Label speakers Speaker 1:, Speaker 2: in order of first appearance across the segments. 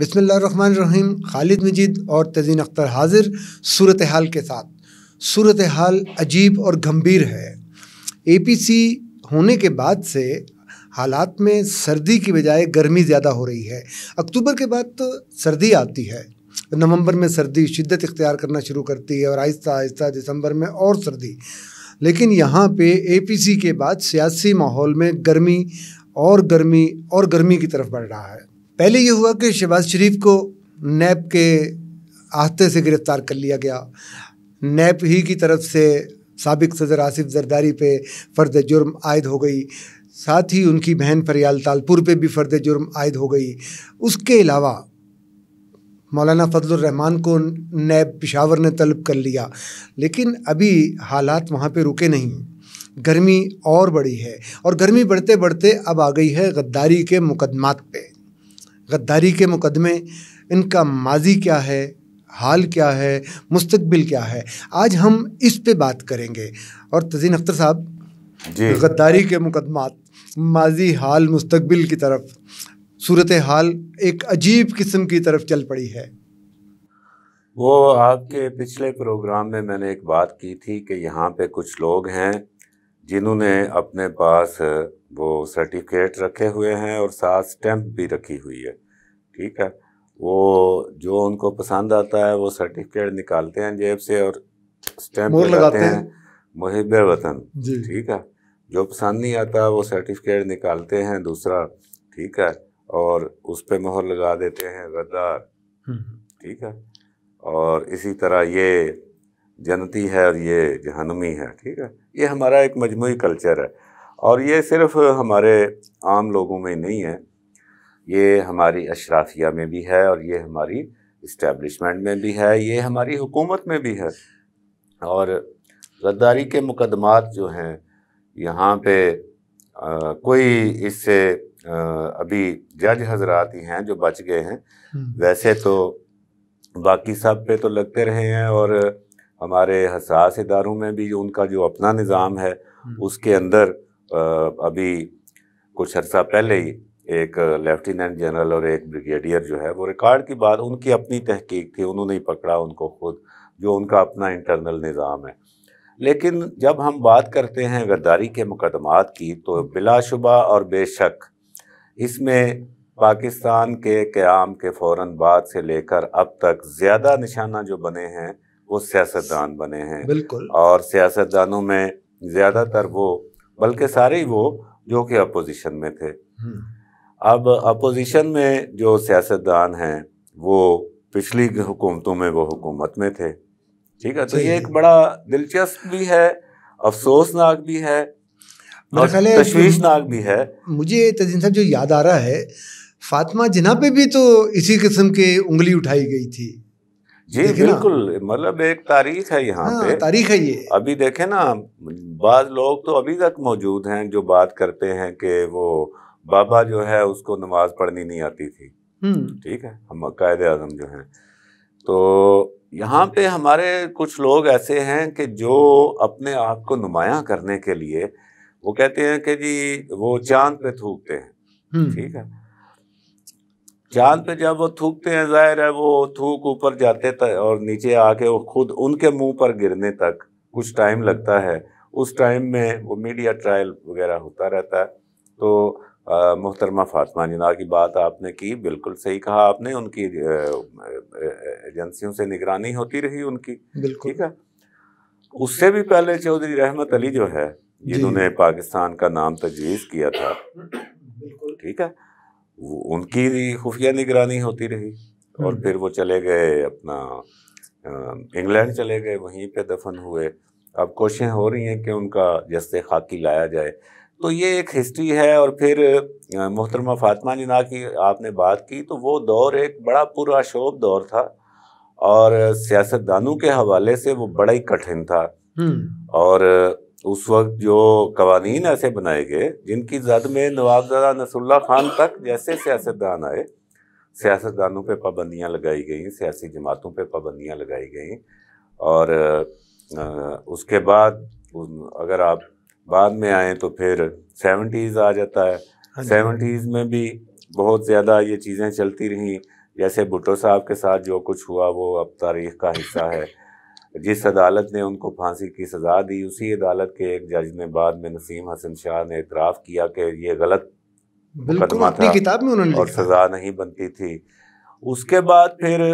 Speaker 1: बसमीम खालिद मजीद और तजीन अख्तर हाजिर सूरत हाल के साथ सूरत हाल अजीब और गंभीर है ए पी सी होने के बाद से हालात में सर्दी की बजाय गर्मी ज़्यादा हो रही है अक्टूबर के बाद तो सर्दी आती है नवंबर में सर्दी शिद्दत इख्तियार करना शुरू करती है और आहिस्ता आहिस्ता दिसंबर में और सर्दी लेकिन यहाँ पे एपीसी के बाद सियासी माहौल में गर्मी और गर्मी और गर्मी की तरफ बढ़ रहा है पहले ये हुआ कि शहबाज शरीफ को नैब के आहते से गिरफ़्तार कर लिया गया नैब ही की तरफ से सबक सदर आसिफ जरदारी पे फ़र्द जुर्म आयद हो गई साथ ही उनकी बहन फरियाल तालपुर पे भी फ़र्द जुर्म आयद हो गई उसके अलावा मौलाना फजलरहमान को नैब पिशावर ने तलब कर लिया लेकिन अभी हालात वहाँ पे रुके नहीं गर्मी और बढ़ी है और गर्मी बढ़ते बढ़ते अब आ गई है गद्दारी के मुकदमात पे गद्दारी के मुकदमे इनका माजी क्या है हाल क्या है मुस्तबिल क्या है आज हम इस पे बात करेंगे और तजीन अख्तर साहब गद्दारी के मुकदमात माजी हाल मुस्तबिल की तरफ सूरत हाल एक अजीब किस्म की तरफ चल पड़ी है
Speaker 2: वो आपके पिछले प्रोग्राम में मैंने एक बात की थी कि यहाँ पे कुछ लोग हैं जिन्होंने अपने पास वो सर्टिफिकेट रखे हुए हैं और साथ स्टैंप भी रखी हुई है ठीक है वो जो उनको पसंद आता है वो सर्टिफिकेट निकालते हैं जेब से और स्टैम्प लगाते हैं, हैं। मुहिब वतन ठीक है जो पसंद नहीं आता वो सर्टिफिकेट निकालते हैं दूसरा ठीक है और उस पर मोहर लगा देते हैं गद्दार हम्म, हम्म। ठीक है और इसी तरह ये जनती है और ये जहनमी है ठीक है ये हमारा एक मजमू कल्चर है और ये सिर्फ हमारे आम लोगों में नहीं है ये हमारी अशराफिया में भी है और ये हमारी इस्टेब्लिशमेंट में भी है ये हमारी हुकूमत में भी है और गद्दारी के मुकदमात जो हैं यहाँ पे आ, कोई इससे अभी जज हजरात ही हैं जो बच गए हैं हम्म। वैसे तो बाकी सब पे तो लगते रहे हैं और हमारे हसास इदारों में भी जो उनका जो अपना निज़ाम है हम्म। उसके अंदर आ, अभी कुछ अर्सा पहले ही एक लेफ्टिनेंट जनरल और एक ब्रिगेडियर जो है वो रिकॉर्ड की बात उनकी अपनी तहकीक थी उन्होंने ही पकड़ा उनको खुद जो उनका अपना इंटरनल निज़ाम है लेकिन जब हम बात करते हैं गद्दारी के मुकदमात की तो बिलाशुबा और बेशक इसमें पाकिस्तान के क़्याम के फ़ौर बाद से लेकर अब तक ज़्यादा निशाना जो बने हैं वो सियासतदान बने हैं बिल्कुल और सियासतदानों में ज़्यादातर वो बल्कि सारे ही वो जो कि अपोजिशन में थे हम्म। अब अपोजिशन में जो सियासतदान हैं वो पिछली हुकूमतों में वो हुकूमत में थे ठीक है तो ये एक बड़ा दिलचस्प भी है अफसोसनाक भी है तशवीशनाक भी है
Speaker 1: मुझे तजीन साहब जो याद आ रहा है फातिमा जिना पे भी तो इसी किस्म के उंगली उठाई गई थी
Speaker 2: जी बिल्कुल मतलब एक तारीख है यहाँ हाँ, पे तारीख है ये अभी देखे ना बाद लोग तो अभी तक मौजूद हैं जो बात करते हैं कि वो बाबा जो है उसको नमाज पढ़नी नहीं आती थी हम्म। ठीक है हम कायद आजम जो हैं तो यहाँ पे हमारे कुछ लोग ऐसे हैं कि जो अपने आप को नुमाया करने के लिए वो कहते हैं कि जी वो चांद पे थूकते हैं हम्म। ठीक है चांद पे जब वो थूकते हैं जाहिर है वो थूक ऊपर जाते तक और नीचे आके वो खुद उनके मुंह पर गिरने तक कुछ टाइम लगता है उस टाइम में वो मीडिया ट्रायल वगैरह होता रहता है तो मुहतरमा फातमा जिनार की बात आपने की बिल्कुल सही कहा आपने उनकी एजेंसियों से निगरानी होती रही उनकी ठीक है उससे भी पहले चौधरी रहमत अली जो है जिन्होंने पाकिस्तान का नाम तजवीज़ किया था ठीक है उनकी खुफिया निगरानी होती रही और हम्म। फिर वो चले गए अपना इंग्लैंड चले गए वहीं पे दफन हुए अब कोशिशें हो रही हैं कि उनका जस्ते खाकी लाया जाए तो ये एक हिस्ट्री है और फिर मोहतरमा फातमा जिना की आपने बात की तो वो दौर एक बड़ा पुराशोभ दौर था और सियासतदानों के हवाले से वो बड़ा ही कठिन था हम्म। और उस वक्त जो कवानी ऐसे बनाए गए जिनकी जद में नवाबजादा नसरुल्ला खान तक जैसे सियासतदान आए सियासतदानों पे पाबंदियां लगाई गई सियासी जमातों पे पाबंदियां लगाई गई और उसके बाद अगर आप बाद में आए तो फिर सेवेंटीज़ आ जाता है सेवेंटीज़ हाँ हाँ में भी बहुत ज़्यादा ये चीज़ें चलती रही जैसे भुट्टो साहब के साथ जो कुछ हुआ वो अब तारीख का हिस्सा है जिस अदालत ने उनको फांसी की सज़ा दी उसी अदालत के एक जज ने बाद में नसीम हसन शाह ने इतराफ़ किया कि ये गलत मुकदमा था किताब में उन्होंने और सज़ा नहीं बनती थी उसके बाद फिर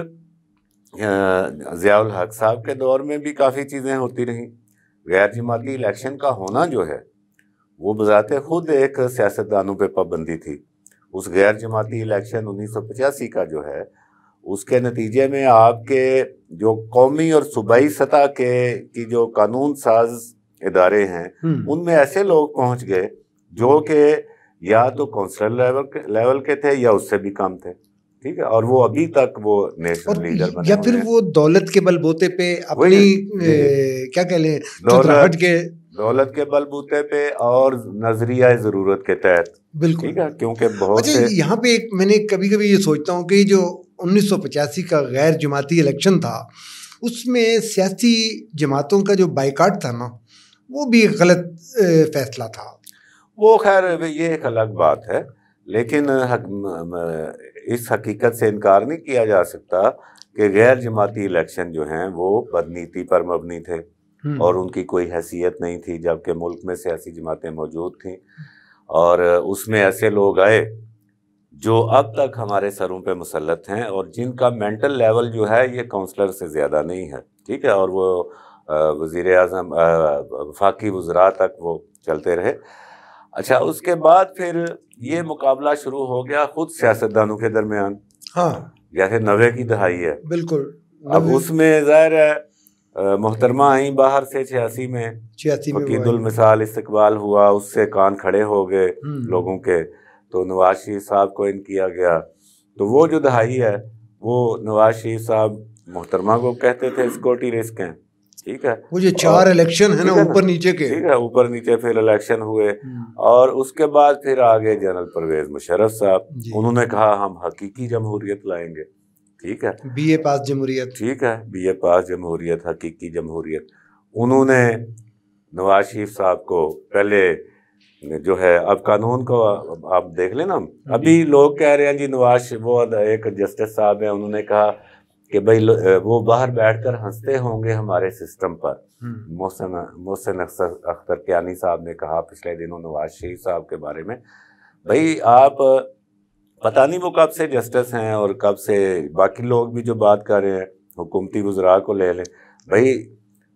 Speaker 2: ज़ियाल हक साहब के दौर में भी काफ़ी चीज़ें होती रहीं गैर जमाती इलेक्शन का होना जो है वो बजात खुद एक सियासतदानों पर पाबंदी थी उस गैर जमाती इलेक्शन उन्नीस सौ पचासी का जो है उसके नतीजे में आपके जो कौमी और सूबाई सतह के की जो कानून साज इदारे हैं हम्म। उनमें ऐसे लोग पहुंच गए जो कि या तो कौंसलर लेवल लेवल के थे या उससे भी कम थे ठीक है और वो अभी हम्म। तक वो नेशनल लीडर बने या फिर
Speaker 1: वो दौलत के बलबूते पे अपनी क्या कह लें दौलत के
Speaker 2: दौलत के बलबूते पे और नजरिया जरूरत के तहत बिल्कुल ठीक है क्योंकि बहुत अच्छा, से यहाँ
Speaker 1: पे एक मैंने कभी कभी ये सोचता हूँ कि जो उन्नीस का गैर जमाती इलेक्शन था उसमें सियासी जमातों का जो बाइकाट था ना वो भी एक गलत फैसला था
Speaker 2: वो खैर ये एक अलग बात है लेकिन इस हकीकत से इनकार नहीं किया जा सकता कि गैर जमाती इलेक्शन जो हैं वो बदनीति पर मबनी थे हम्म। और उनकी कोई हैसियत नहीं थी जबकि मुल्क में सियासी जमातें मौजूद थीं और उसमें ऐसे लोग आए जो अब तक हमारे सरों पे मुसलत हैं और जिनका मेंटल लेवल जो है ये काउंसलर से ज़्यादा नहीं है ठीक है और वो वज़ी अजम वफाकी वज़रा तक वो चलते रहे अच्छा हाँ। उसके बाद फिर ये मुकाबला शुरू हो गया खुद सियासतदानों के दरमियान हाँ जैसे नवे की दहाई है बिल्कुल अब उसमें जाहिर है मोहतरमा आई बाहर से छियासी में छियासी मिसाल हुआ उससे कान खड़े हो गए हम्म। लोगों के तो नवाज शरीफ साहब को इन किया गया तो वो जो दहाई है वो नवाज शरीफ साहब मोहतरमा को कहते थे सिक्योरिटी रिस्क हैं ठीक है वो जो चार इलेक्शन है ना ऊपर नीचे के ठीक है ऊपर नीचे फिर इलेक्शन हुए हम्म। और उसके बाद फिर आगे जनरल परवेज मुशरफ साहब उन्होंने कहा हम हकीकी जमहूरियत लाएंगे ठीक है बी ए पास जमहूरियत ठीक है बी ए पास जमहूरियत हकीकी जमहूरियत उन्होंने नवाज शरीफ साहब को पहले जो है अब कानून को आप देख लेना अभी लोग कह रहे हैं जी नवाज वो एक जस्टिस साहब है उन्होंने कहा कि भाई वो बाहर बैठकर हंसते होंगे हमारे सिस्टम पर हम्म। मोहसिन मोहसिन अख्तर अख्तर कियानी साहब ने कहा पिछले दिनों नवाज शरीफ साहब के बारे में भाई आप पता नहीं वो कब से जस्टिस हैं और कब से बाकी लोग भी जो बात कर रहे हैं हुकूमती वजरा को ले लें भाई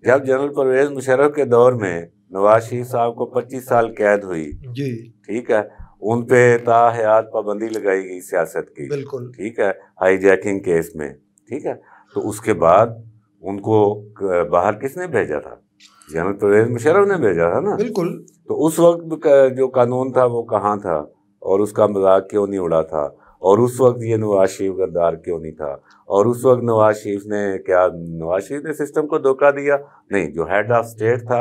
Speaker 2: जब जनरल परवेज मुशर्रफ के दौर में नवाज शरीफ साहब को 25 साल कैद हुई जी ठीक है उन पे ताहयात पाबंदी लगाई गई सियासत की बिल्कुल ठीक है हाईजैकिंग केस में ठीक है तो उसके बाद उनको बाहर किसने भेजा था जनरल तो परवेज मुशरफ ने भेजा था ना बिल्कुल तो उस वक्त जो कानून था वो कहाँ था और उसका मजाक क्यों नहीं उड़ा था और उस वक्त ये नवाज शरीफ गद्दार क्यों नहीं था और उस वक्त नवाज शरीफ ने क्या नवाज शरीफ ने सिस्टम को धोखा दिया नहीं जो हेड ऑफ स्टेट था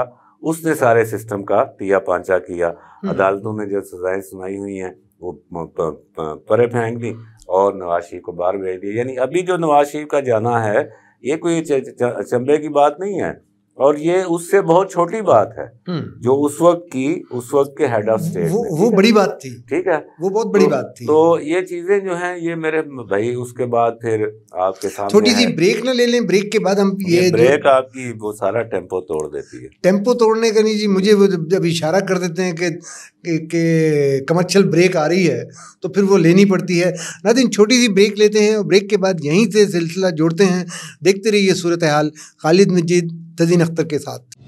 Speaker 2: उसने सारे सिस्टम का तिया पांचा किया हम्म। अदालतों में जो सजाएं सुनाई हुई हैं वो परे फेंक दी और नवाज शरीफ को बाहर भेज दिया यानी अभी जो नवाज शरीफ का जाना है ये कोई चंबे की बात नहीं है और ये उससे बहुत छोटी बात है हम्म। जो उस वक्त की उस वक्त के हेड ऑफ स्टेट वो, वो बड़ी बात थी ठीक है वो बहुत बड़ी तो, बात थी तो ये चीजें जो हैं ये मेरे भाई उसके बाद फिर आपके सामने छोटी सी ब्रेक ना
Speaker 1: ले लें ब्रेक के बाद हम ये, ये ब्रेक
Speaker 2: आपकी वो सारा टेम्पो तोड़ देती है
Speaker 1: टेम्पो तोड़ने का नहीं जी मुझे वो जब इशारा कर देते हैं कि कि कमर्शियल ब्रेक आ रही है तो फिर वो लेनी पड़ती है ना दिन छोटी सी ब्रेक लेते हैं और ब्रेक के बाद यहीं से सिलसिला जोड़ते हैं देखते रहिए सूरत हाल खालिद मजीद तजीन अख्तर के साथ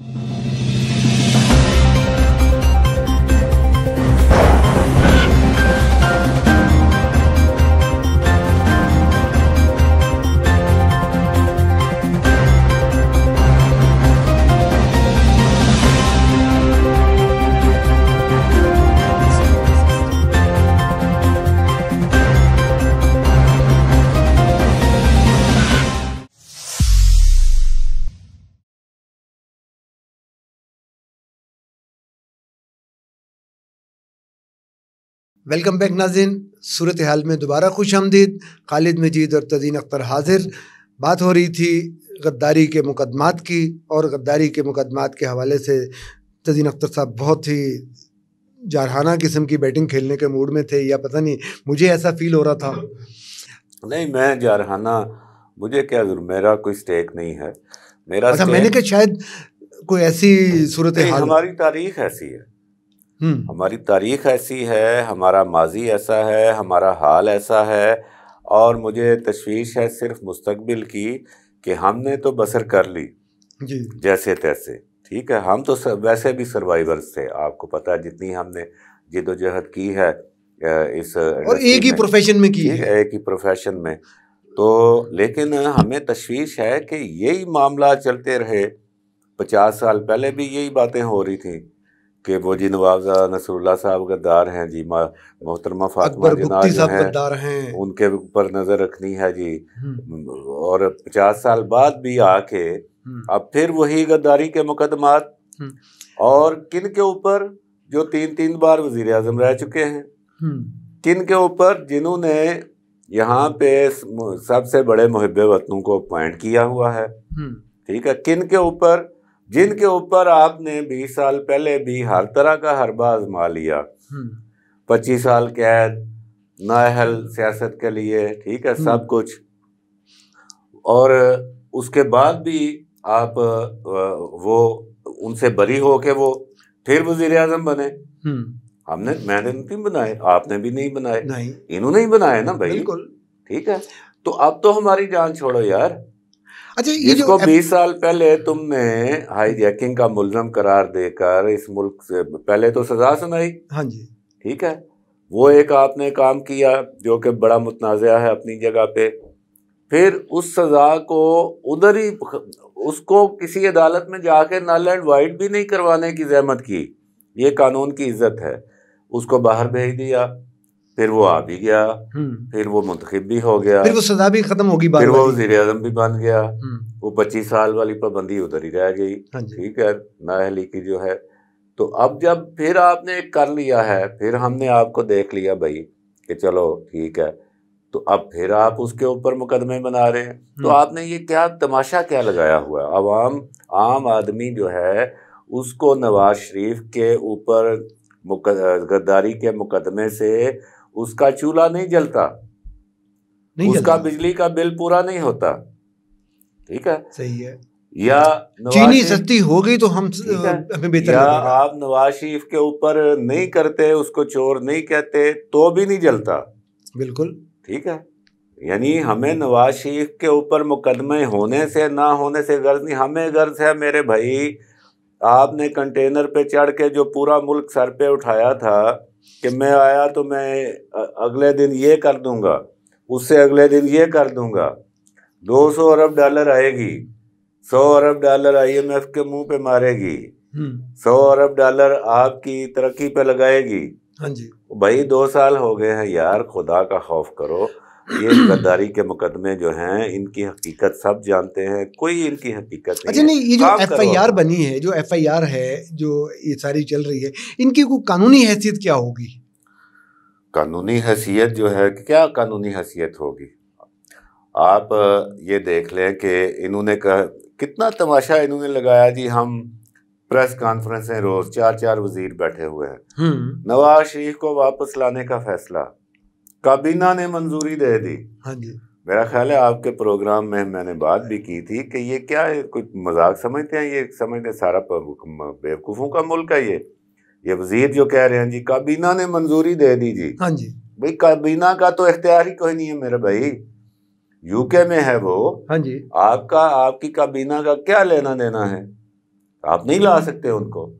Speaker 1: वेलकम बैक नाजिन सूरत हाल में दोबारा खुश आमदीद खालिद मजीद और तदीन अख्तर हाजिर बात हो रही थी गद्दारी के मुकदमात की और गद्दारी के मुकदमात के हवाले से तदीन अख्तर साहब बहुत ही जारहाना किस्म की बैटिंग खेलने के मूड में थे या पता नहीं मुझे ऐसा फील हो रहा था
Speaker 2: नहीं मैं जारहाना मुझे क्या मेरा कोई स्टेक नहीं है मेरा अच्छा मैंने कहा
Speaker 1: शायद कोई ऐसी सूरत हमारी
Speaker 2: तारीख ऐसी है हम्म। हमारी तारीख ऐसी है हमारा माजी ऐसा है हमारा हाल ऐसा है और मुझे तशवीश है सिर्फ मुस्तबिल की कि हमने तो बसर कर ली जी जैसे तैसे ठीक है हम तो वैसे भी सर्वाइवर्स थे आपको पता है जितनी हमने जिदोजहद की है इस और एक ही प्रोफेशन में की है एक ही प्रोफेशन में तो लेकिन हमें तशवीश है कि यही मामला चलते रहे पचास साल पहले भी यही बातें हो रही थी कि वो जी नवाब नसरुल्ला साहब गद्दार हैं जी मोहतरमा फातमा जो हैं उनके ऊपर नज़र रखनी है जी और पचास साल बाद भी आके अब फिर वही गद्दारी के मुकदमात और किन के ऊपर जो तीन तीन बार वजीर अजम रह चुके हैं किन के ऊपर जिन्होंने यहाँ पे सबसे बड़े मुहब वतनों को अपॉइंट किया हुआ है ठीक है किन के ऊपर जिनके ऊपर आपने बीस साल पहले भी हर तरह का हरबा आजमा लिया हम्म। पच्चीस साल कैद नाहल सियासत के लिए ठीक है सब हम्म। कुछ और उसके बाद भी आप वो उनसे बरी हो के वो फिर वजीर अजम बने हम्म। हमने मैंने नहीं बनाए आपने भी नहीं बनाए नहीं इन्होंने ही बनाए ना भाई बिल्कुल ठीक है तो अब तो हमारी जान छोड़ो यार
Speaker 1: अच्छा ये जो बीस
Speaker 2: साल पहले तुमने हाईजैकिंग का मुलम करार देकर इस मुल्क से पहले तो सजा सुनाई हाँ जी ठीक है वो एक आपने काम किया जो कि बड़ा मुतनाज़ है अपनी जगह पे फिर उस सज़ा को उधर ही उसको किसी अदालत में जाके नल एंड वाइट भी नहीं करवाने की जहमत की ये कानून की इज्जत है उसको बाहर भेज दिया फिर वो आ भी गया हम्म। फिर वो मुंतखब भी हो गया फिर वो सजा भी खत्म होगी फिर वो वजीर आजम भी बन गया हम्म। वो पच्चीस साल वाली पाबंदी उधर ही रह गई हाँ ठीक है नाहली की जो है तो अब जब फिर आपने कर लिया है फिर हमने आपको देख लिया भाई कि चलो ठीक है तो अब फिर आप उसके ऊपर मुकदमे बना रहे हैं तो हम्म। आपने ये क्या तमाशा क्या लगाया हुआ है आवाम आम आदमी जो है उसको नवाज शरीफ के ऊपर गद्दारी के मुकदमे से उसका चूल्हा नहीं जलता नहीं उसका बिजली का बिल पूरा नहीं होता
Speaker 1: ठीक है सही है
Speaker 2: या चीनी सस्ती
Speaker 1: हो गई तो हम बेहतर या
Speaker 2: आप नवाज शरीफ के ऊपर नहीं करते उसको चोर नहीं कहते तो भी नहीं जलता बिल्कुल ठीक है यानी हमें नवाज शरीफ के ऊपर मुकदमे होने से ना होने से गर्ज नहीं हमें गर्ज है मेरे भाई आपने कंटेनर पे चढ़ के जो पूरा मुल्क सर पे उठाया था कि मैं आया तो मैं अगले दिन ये कर दूंगा उससे अगले दिन ये कर दूंगा 200 अरब डॉलर आएगी 100 अरब डॉलर आईएमएफ के मुंह पे मारेगी 100 हम्म। अरब डॉलर आपकी तरक्की पे लगाएगी हाँ जी भाई दो साल हो गए हैं यार खुदा का खौफ करो ये गद्दारी के मुकदमे जो हैं इनकी हकीकत सब जानते हैं कोई इनकी हकीकत नहीं अच्छा नहीं ये जो एफआईआर
Speaker 1: बनी है जो एफआईआर है जो ये सारी चल रही है इनकी कोई कानूनी हैसियत क्या होगी
Speaker 2: कानूनी हैसियत जो है क्या कानूनी हैसियत होगी आप ये देख लें कि इन्होंने कहा कितना तमाशा इन्होंने लगाया जी हम प्रेस कॉन्फ्रेंस है रोज चार चार वजीर बैठे हुए हैं हम्म। नवाज शरीफ को वापस लाने का फैसला काबीना ने मंजूरी दे दी हाँ जी मेरा ख्याल है आपके प्रोग्राम में मैंने बात भी की थी कि ये क्या है कुछ मजाक समझते हैं ये समझते हैं सारा बेवकूफ़ों का मुल्क है ये ये वजीर जो कह रहे हैं जी काबीना ने मंजूरी दे दी जी हाँ जी भाई काबीना का तो इख्तियार ही कोई नहीं है मेरा भाई यूके में है वो हाँ जी आपका आपकी काबीना का क्या लेना देना है आप नहीं ला सकते उनको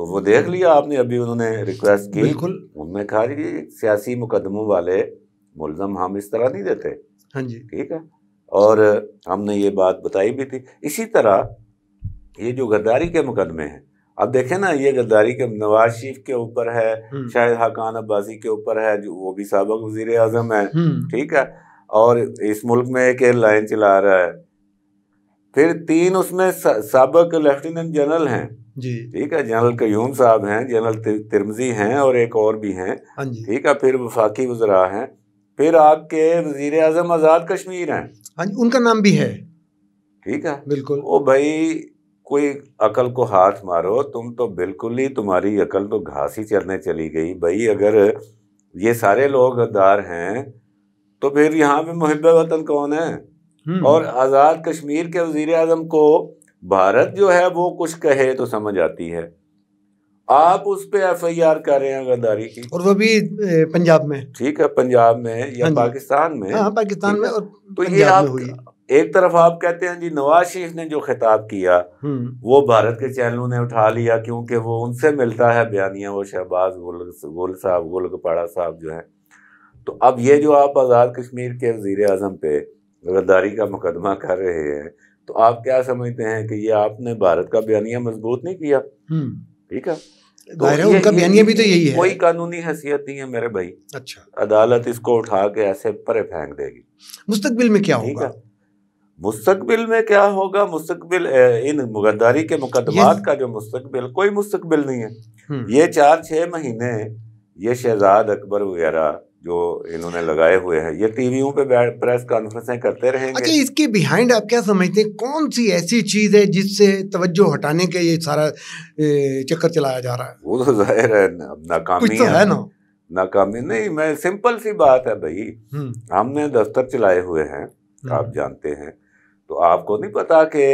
Speaker 2: तो वो देख लिया आपने अभी उन्होंने रिक्वेस्ट की बिल्कुल उन्होंने कहा कि सियासी मुकदमों वाले मुलजम हम इस तरह नहीं देते हाँ जी ठीक है और हमने ये बात बताई भी थी इसी तरह ये जो गद्दारी के मुकदमे हैं अब देखें ना ये गद्दारी के नवाज शरीफ के ऊपर है हम्म। शायद हकान अब्बासी के ऊपर है जो वो भी सबक वजीर आजम है हम्म। ठीक है और इस मुल्क में एक एयरलाइन चला रहा है फिर तीन उसमें सबक लेफ्टिनेंट जनरल हैं जी ठीक है जनरल कयूम साहब हैं जनरल तिरमजी हैं और एक और भी हैं हाँ ठीक है फिर वफाकी वजरा हैं फिर आपके वजीर अजम आज़ाद कश्मीर हैं
Speaker 1: हाँ जी उनका नाम भी है
Speaker 2: ठीक है बिल्कुल ओ भाई कोई अकल को हाथ मारो तुम तो बिल्कुल ही तुम्हारी अकल तो घास ही चलने चली गई भाई अगर ये सारे लोग दार हैं तो फिर यहाँ पे मुहब वतन कौन है हम्म। और आज़ाद कश्मीर के वजीर अजम को भारत जो है वो कुछ कहे तो समझ आती है आप उस पर एफ आई आर कर रहे हैं गद्दारी की
Speaker 1: और वो भी पंजाब में
Speaker 2: ठीक है पंजाब में या हाँ पाकिस्तान में हाँ,
Speaker 1: पाकिस्तान में और तो ये
Speaker 2: आप एक तरफ आप कहते हैं जी नवाज शरीफ ने जो खिताब किया हम्म। वो भारत के चैनलों ने उठा लिया क्योंकि वो उनसे मिलता है बयानिया वो शहबाज गोल साहब गोलकपाड़ा साहब जो है तो अब ये जो आप आज़ाद कश्मीर के वजीर आजम पे गद्दारी का मुकदमा कर रहे हैं तो आप क्या समझते हैं कि ये आपने भारत का बयानिया मजबूत नहीं किया हम्म। ठीक है
Speaker 1: तो उनका बयानिया भी तो यही है कोई
Speaker 2: कानूनी हैसियत नहीं है मेरे भाई अच्छा अदालत इसको उठा के ऐसे परे फेंक देगी
Speaker 1: मुस्तकबिल में क्या होगा मुस्तबिल
Speaker 2: में क्या होगा मुस्तबिल इन गद्दारी के मुकदमात का जो मुस्तबिल कोई मुस्तबिल नहीं है हम्म। ये चार छह महीने ये शहजाद अकबर वगैरह जो इन्होंने लगाए हुए हैं ये टीवी पे प्रेस कॉन्फ्रेंसें करते रहेंगे अच्छा
Speaker 1: इसके बिहाइंड आप क्या समझते हैं कौन सी ऐसी चीज़ है जिससे तवज्जो हटाने के ये सारा चक्कर चलाया जा रहा है
Speaker 2: वो तो जाहिर है नाकामी तो है ना नाकामी नहीं मैं सिंपल सी बात है भाई हम्म। हमने दफ्तर चलाए हुए हैं हम्म। आप जानते हैं तो आपको नहीं पता कि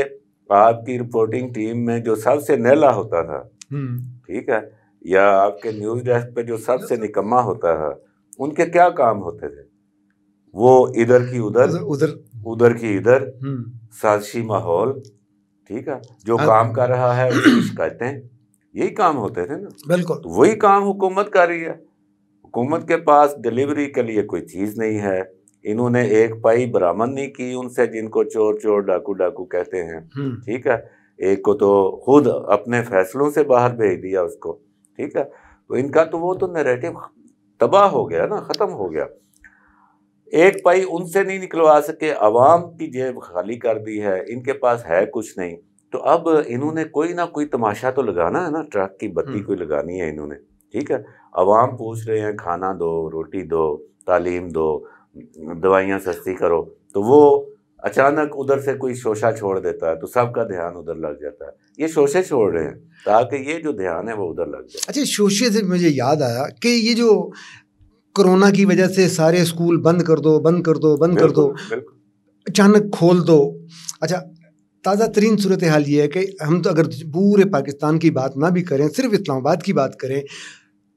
Speaker 2: आपकी रिपोर्टिंग टीम में जो सबसे नैला होता था
Speaker 1: हम्म।
Speaker 2: ठीक है या आपके न्यूज़ डेस्क पे जो सबसे निकम्मा होता है उनके क्या काम होते थे वो इधर की उधर उधर उधर की इधर हम्म। साजिशी माहौल ठीक है जो हाँ। काम कर रहा है कहते हैं यही काम होते थे ना बिल्कुल तो वही काम हुकूमत कर रही है हुकूमत के पास डिलीवरी के लिए कोई चीज़ नहीं है इन्होंने एक पाई बरामद नहीं की उनसे जिनको चोर चोर डाकू डाकू कहते हैं हम्म। ठीक है एक को तो खुद अपने फैसलों से बाहर भेज दिया उसको ठीक है तो इनका तो वो तो नैरेटिव तबाह हो गया ना ख़त्म हो गया एक पाई उनसे नहीं निकलवा सके अवाम की जेब खाली कर दी है इनके पास है कुछ नहीं तो अब इन्होंने कोई ना कोई तमाशा तो लगाना है ना ट्रक की बत्ती हम्म। कोई लगानी है इन्होंने ठीक है अवाम पूछ रहे हैं खाना दो रोटी दो तालीम दो दवाइयाँ सस्ती करो तो वो अचानक उधर से कोई शोशा छोड़ देता है तो सबका ध्यान उधर लग जाता है ये शोशे छोड़ रहे हैं ताकि ये जो ध्यान है वो उधर लग जाए
Speaker 1: अच्छा शोशे से मुझे याद आया कि ये जो कोरोना की वजह से सारे स्कूल बंद कर दो बंद कर दो बंद कर दो अचानक खोल दो अच्छा ताज़ा तरीन सूरत हाल ये है कि हम तो अगर पूरे पाकिस्तान की बात ना भी करें सिर्फ इस्लामाबाद की बात करें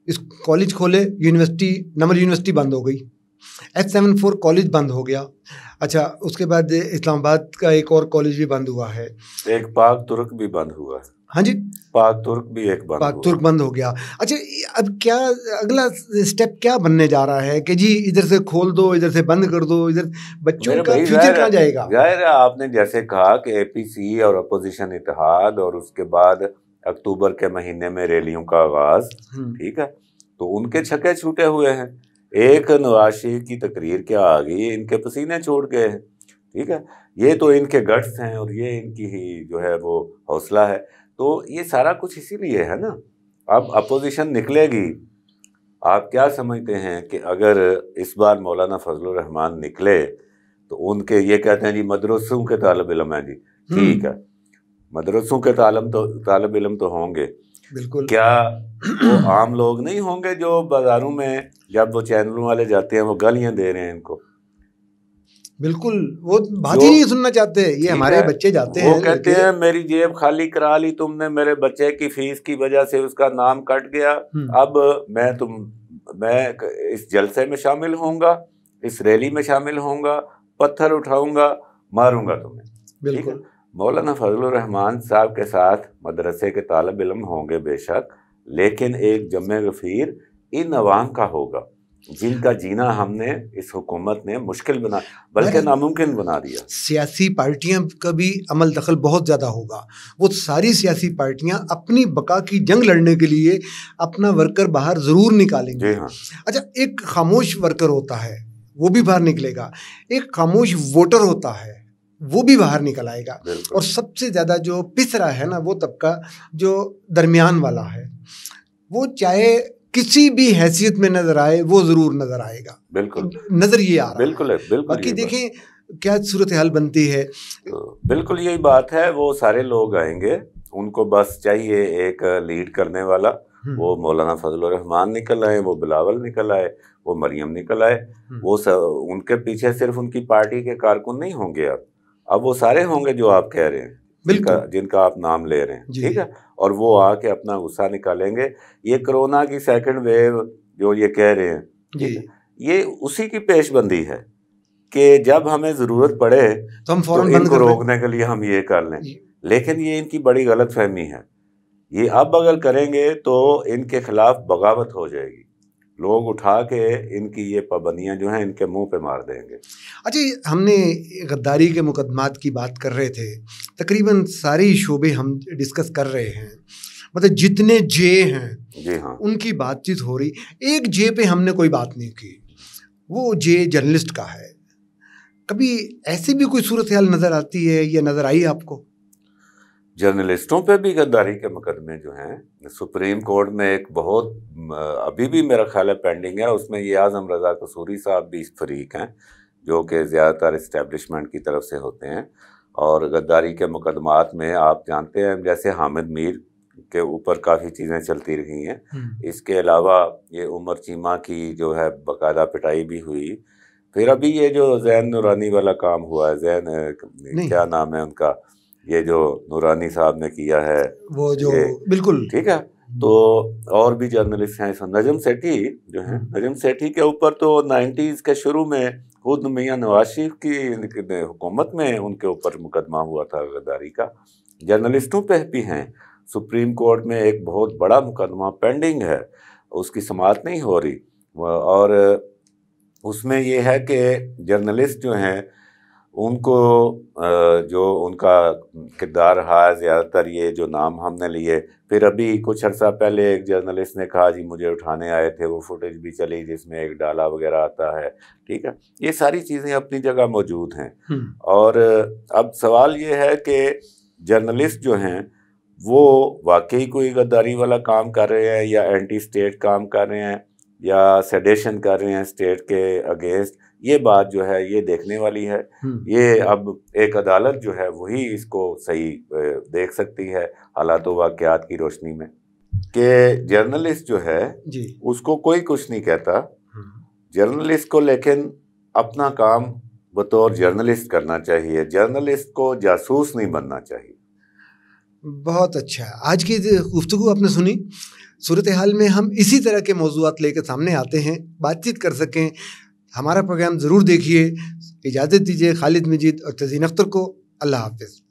Speaker 1: इस कॉलेज खोले यूनिवर्सिटी नंबर यूनिवर्सिटी बंद हो गई एच सेवन फोर कॉलेज बंद हो गया अच्छा उसके बाद इस्लामाबाद का एक और कॉलेज भी बंद हुआ है
Speaker 2: एक पाक तुर्क भी बंद हुआ हाँ जी पाक तुर्क भी एक
Speaker 1: बंद पाक तुर्क बंद हो गया अच्छा अब क्या अगला स्टेप क्या बनने जा रहा है कि जी इधर से खोल दो इधर से बंद कर दो इधर बच्चों का फ्यूचर कहाँ जाएगा जाहिर
Speaker 2: आपने जैसे कहा कि एपीसी और अपोजिशन इतिहाद और उसके बाद अक्टूबर के महीने में रैलियों का आगाज हम्म। ठीक है तो उनके छके छूटे हुए हैं एक नवाज शरीफ की तकरीर क्या आ गई इनके पसीने छोड़ गए ठीक है ये तो इनके गट्स हैं और ये इनकी ही जो है वो हौसला है तो ये सारा कुछ इसीलिए है ना अब अपोजिशन निकलेगी आप क्या समझते हैं कि अगर इस बार मौलाना फजल रहमान निकले तो उनके ये कहते हैं जी मदरसों के तालब इलम हैं जी हम्म। ठीक है मदरसों के तालब तो तालब इलम तो होंगे बिल्कुल क्या वो आम लोग नहीं होंगे जो बाजारों में जब वो चैनलों वाले जाते हैं वो गालियाँ दे रहे हैं इनको
Speaker 1: बिल्कुल वो बात ही नहीं सुनना चाहते ये हमारे है। बच्चे जाते वो हैं कहते
Speaker 2: हैं मेरी जेब खाली करा ली तुमने मेरे बच्चे की फीस की वजह से उसका नाम कट गया हम्म। अब मैं तुम मैं इस जलसे में शामिल होऊंगा इस रैली में शामिल होऊंगा पत्थर उठाऊंगा मारूंगा तुम्हें बिल्कुल मौलाना फजल रहमान साहब के साथ मदरसे के तालब इलम होंगे बेशक लेकिन एक जम गफ़ीर इन अवाम का होगा जिनका जीना हमने इस हुकूमत ने मुश्किल बना बल्कि नामुमकिन बना दिया
Speaker 1: सियासी पार्टियां का भी अमल दखल बहुत ज़्यादा होगा वो सारी सियासी पार्टियां अपनी बका की जंग लड़ने के लिए अपना वर्कर बाहर ज़रूर निकालेंगे जी हाँ अच्छा एक खामोश वर्कर होता है वो भी बाहर निकलेगा एक खामोश वोटर होता है वो भी बाहर निकल आएगा और सबसे ज़्यादा जो पिस रहा है ना वो तबका जो दरमियान वाला है वो चाहे किसी भी हैसियत में नजर आए वो जरूर नजर आएगा बिल्कुल नजर ये आ रहा बिल्कुल है बिल्कुल बाकी देखें क्या सूरत हाल बनती है
Speaker 2: तो बिल्कुल यही बात है वो सारे लोग आएंगे उनको बस चाहिए एक लीड करने वाला हम्म। वो मौलाना फजल रहमान निकल आए वो बिलावल निकल आए वो मरियम निकल आए हम्म। वो सब उनके पीछे सिर्फ उनकी पार्टी के कारकुन नहीं होंगे अब अब वो सारे होंगे जो आप कह रहे हैं जिनका जिनका आप नाम ले रहे हैं ठीक है और वो आके अपना गुस्सा निकालेंगे ये कोरोना की सेकंड वेव जो ये कह रहे हैं जी ये उसी की पेशबंदी है कि जब हमें ज़रूरत पड़े तो हम फॉरन तो इनको रोकने के लिए हम ये कर लें लेकिन ये इनकी बड़ी गलत फहमी है ये अब अगर करेंगे तो इनके खिलाफ बगावत हो जाएगी लोग उठा के इनकी ये पाबंदियाँ जो हैं इनके मुंह पे मार देंगे
Speaker 1: अच्छा हमने गद्दारी के मुकदमात की बात कर रहे थे तकरीबन सारे शोबे हम डिस्कस कर रहे हैं मतलब जितने जे हैं जी हाँ उनकी बातचीत हो रही एक जे पे हमने कोई बात नहीं की वो जे जर्नलिस्ट का है कभी ऐसी भी कोई सूरत हाल नज़र आती है या नज़र आई आपको
Speaker 2: जर्नलिस्टों पे भी गद्दारी के मुकदमे जो हैं सुप्रीम कोर्ट में एक बहुत अभी भी मेरा ख्याल है पेंडिंग है उसमें ये आज़म रज़ा कसूरी साहब भी इस फरीक हैं जो कि ज़्यादातर इस्टेबलिशमेंट की तरफ से होते हैं और गद्दारी के मुकदमात में आप जानते हैं जैसे हामिद मीर के ऊपर काफ़ी चीज़ें चलती रही हैं हम्म। इसके अलावा ये उमर चीमा की जो है बाकायदा पिटाई भी हुई फिर अभी ये जो जैन नूरानी वाला काम हुआ है जैन क्या नाम है उनका ये जो नूरानी साहब ने किया है वो जो बिल्कुल ठीक है तो और भी जर्नलिस्ट हैं इसमें नजम सेठी जो है हम्म। नजम सेठी के ऊपर तो नाइन्टीज़ के शुरू में खुद मियाँ नवाज शरीफ की हुकूमत में उनके ऊपर मुकदमा हुआ था गद्दारी का जर्नलिस्टों पे भी हैं सुप्रीम कोर्ट में एक बहुत बड़ा मुकदमा पेंडिंग है उसकी समात नहीं हो रही और उसमें यह है कि जर्नलिस्ट जो हैं उनको जो उनका किरदार रहा ज़्यादातर ये जो नाम हमने लिए फिर अभी कुछ अर्सा पहले एक जर्नलिस्ट ने कहा जी मुझे उठाने आए थे वो फुटेज भी चली जिसमें एक डाला वगैरह आता है ठीक है ये सारी चीज़ें अपनी जगह मौजूद हैं हम्म। और अब सवाल ये है कि जर्नलिस्ट जो हैं वो वाकई कोई गद्दारी वाला काम कर रहे हैं या एंटी स्टेट काम कर रहे हैं या सेडेशन कर रहे हैं स्टेट के अगेंस्ट ये बात जो है ये देखने वाली है हम्म, ये हम्म। अब एक अदालत जो है वही इसको सही देख सकती है हालात वाक़ात की रोशनी में कि जर्नलिस्ट जो है जी। उसको कोई कुछ नहीं कहता हम्म। जर्नलिस्ट को लेकिन अपना काम बतौर जर्नलिस्ट करना चाहिए जर्नलिस्ट को जासूस नहीं बनना चाहिए
Speaker 1: बहुत अच्छा आज की गुफ्तु आपने सुनी सूरत हाल में हम इसी तरह के मौजूद लेकर सामने आते हैं बातचीत कर सकें हमारा प्रोग्राम ज़रूर देखिए इजाज़त दीजिए खालिद मजीद और तजीन अख्तर को अल्लाह हाफिज़